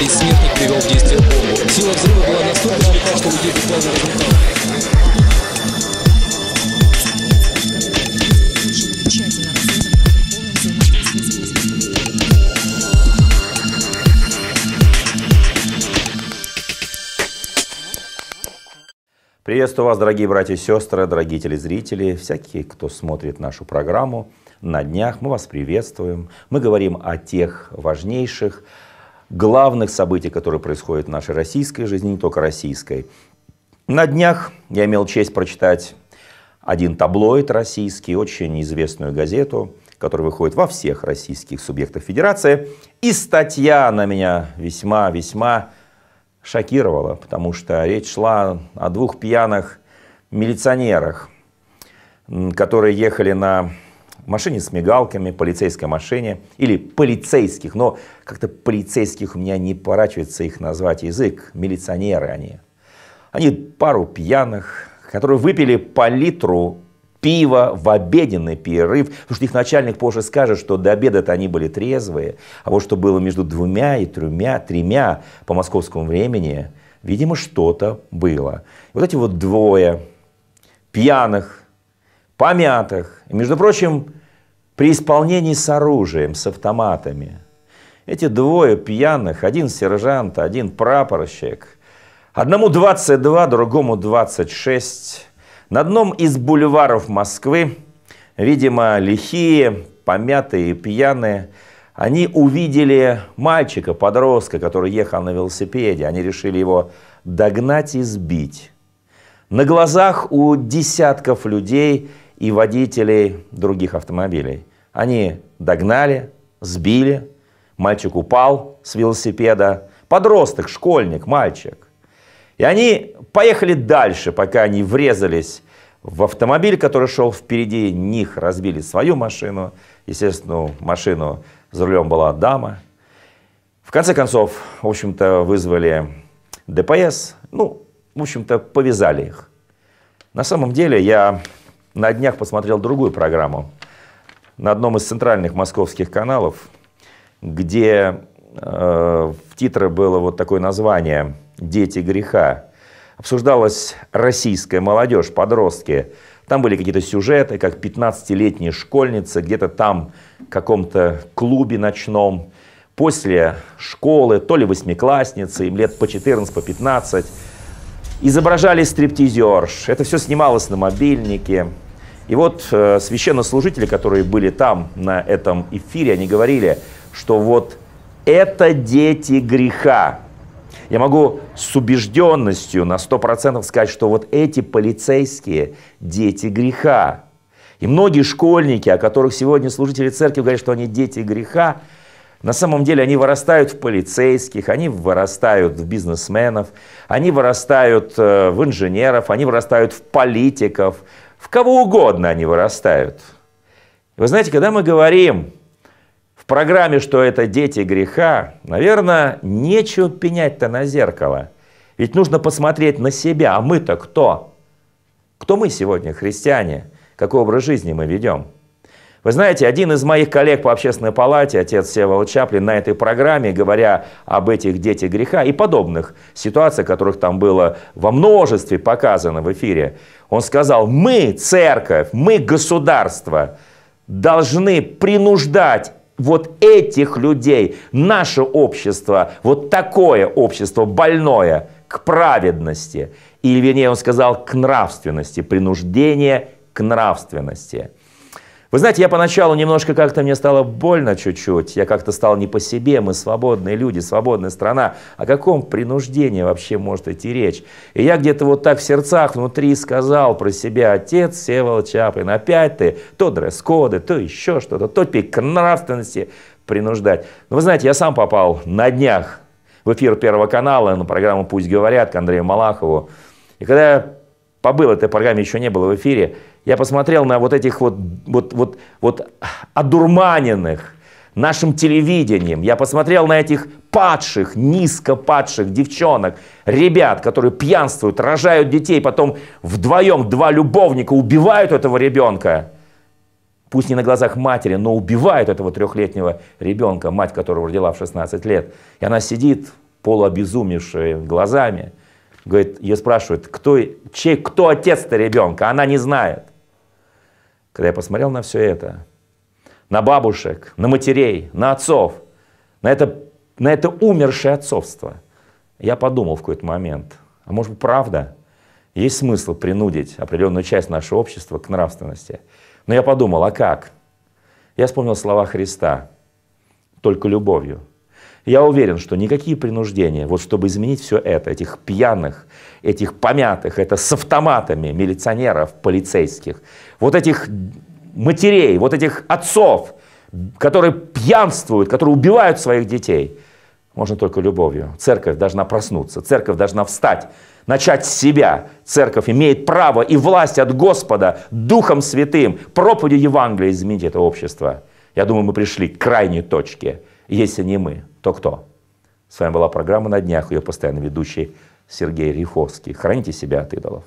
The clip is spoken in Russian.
и смертник привел в действие бомбу. Сила взрыва была настолько велика, что людей буквально разметало. Приветствую вас, дорогие братья и сестры, дорогие телезрители, всякие, кто смотрит нашу программу на днях. Мы вас приветствуем. Мы говорим о тех важнейших главных событий, которые происходят в нашей российской жизни, не только российской. На днях я имел честь прочитать один таблоид российский, очень известную газету, которая выходит во всех российских субъектах Федерации. И статья на меня весьма-весьма шокировала, потому что речь шла о двух пьяных милиционерах, которые ехали на машине с мигалками, полицейской машине или полицейских, но как-то полицейских у меня не поворачивается их назвать язык, милиционеры они. Они пару пьяных, которые выпили по литру пива в обеденный перерыв, потому что их начальник позже скажет, что до обеда-то они были трезвые, а вот что было между двумя и тремя, тремя по московскому времени, видимо, что-то было. И вот эти вот двое пьяных, помятых, между прочим, при исполнении с оружием, с автоматами. Эти двое пьяных, один сержант, один прапорщик, одному 22, другому 26, на одном из бульваров Москвы, видимо, лихие, помятые и пьяные, они увидели мальчика, подростка, который ехал на велосипеде. Они решили его догнать и сбить. На глазах у десятков людей – и водителей других автомобилей. Они догнали, сбили, мальчик упал с велосипеда, подросток, школьник, мальчик. И они поехали дальше, пока они врезались в автомобиль, который шел впереди них, разбили свою машину. Естественно, ну, машину за рулем была дама. В конце концов, в общем-то, вызвали ДПС. Ну, в общем-то, повязали их. На самом деле, я на днях посмотрел другую программу на одном из центральных московских каналов, где э, в титры было вот такое название «Дети греха». Обсуждалась российская молодежь, подростки. Там были какие-то сюжеты, как 15-летние школьницы где-то там, в каком-то клубе ночном, после школы, то ли восьмиклассницы, им лет по 14, по 15, изображали стриптизерш. Это все снималось на мобильнике. И вот э, священнослужители, которые были там, на этом эфире, они говорили, что вот это дети греха. Я могу с убежденностью на 100% сказать, что вот эти полицейские – дети греха. И многие школьники, о которых сегодня служители церкви говорят, что они дети греха, на самом деле они вырастают в полицейских, они вырастают в бизнесменов, они вырастают э, в инженеров, они вырастают в политиков, в кого угодно они вырастают. Вы знаете, когда мы говорим в программе, что это дети греха, наверное, нечего пенять-то на зеркало. Ведь нужно посмотреть на себя, а мы-то кто? Кто мы сегодня, христиане? Какой образ жизни мы ведем? Вы знаете, один из моих коллег по общественной палате, отец Сева Чаплин, на этой программе, говоря об этих детях греха и подобных ситуациях, которых там было во множестве показано в эфире, он сказал, мы, церковь, мы, государство, должны принуждать вот этих людей, наше общество, вот такое общество больное, к праведности. Или, вернее, он сказал, к нравственности, принуждение к нравственности. Вы знаете, я поначалу немножко как-то мне стало больно чуть-чуть. Я как-то стал не по себе. Мы свободные люди, свободная страна. О каком принуждении вообще может идти речь? И я где-то вот так в сердцах внутри сказал про себя, отец Севал Чаплин, опять ты, то дресс-коды, то еще что-то, то пик нравственности принуждать. Но вы знаете, я сам попал на днях в эфир Первого канала на программу «Пусть говорят» к Андрею Малахову. И когда я побыл, этой программе еще не было в эфире, я посмотрел на вот этих вот, вот, вот, вот одурманенных нашим телевидением, я посмотрел на этих падших, низко падших девчонок, ребят, которые пьянствуют, рожают детей, потом вдвоем два любовника убивают этого ребенка. Пусть не на глазах матери, но убивают этого трехлетнего ребенка, мать которого родила в 16 лет. И она сидит, полуобезумевшая глазами, Говорит, ее спрашивают, кто, чей, кто отец-то ребенка? Она не знает. Когда я посмотрел на все это, на бабушек, на матерей, на отцов, на это, на это умершее отцовство, я подумал в какой-то момент, а может быть правда, есть смысл принудить определенную часть нашего общества к нравственности. Но я подумал, а как? Я вспомнил слова Христа, только любовью – я уверен, что никакие принуждения, вот чтобы изменить все это, этих пьяных, этих помятых, это с автоматами милиционеров, полицейских, вот этих матерей, вот этих отцов, которые пьянствуют, которые убивают своих детей, можно только любовью. Церковь должна проснуться, церковь должна встать, начать с себя. Церковь имеет право и власть от Господа, Духом Святым, проповедью Евангелия изменить это общество. Я думаю, мы пришли к крайней точке, если не мы то кто?». С вами была программа «На днях», ее постоянно ведущий Сергей Риховский. Храните себя от идолов.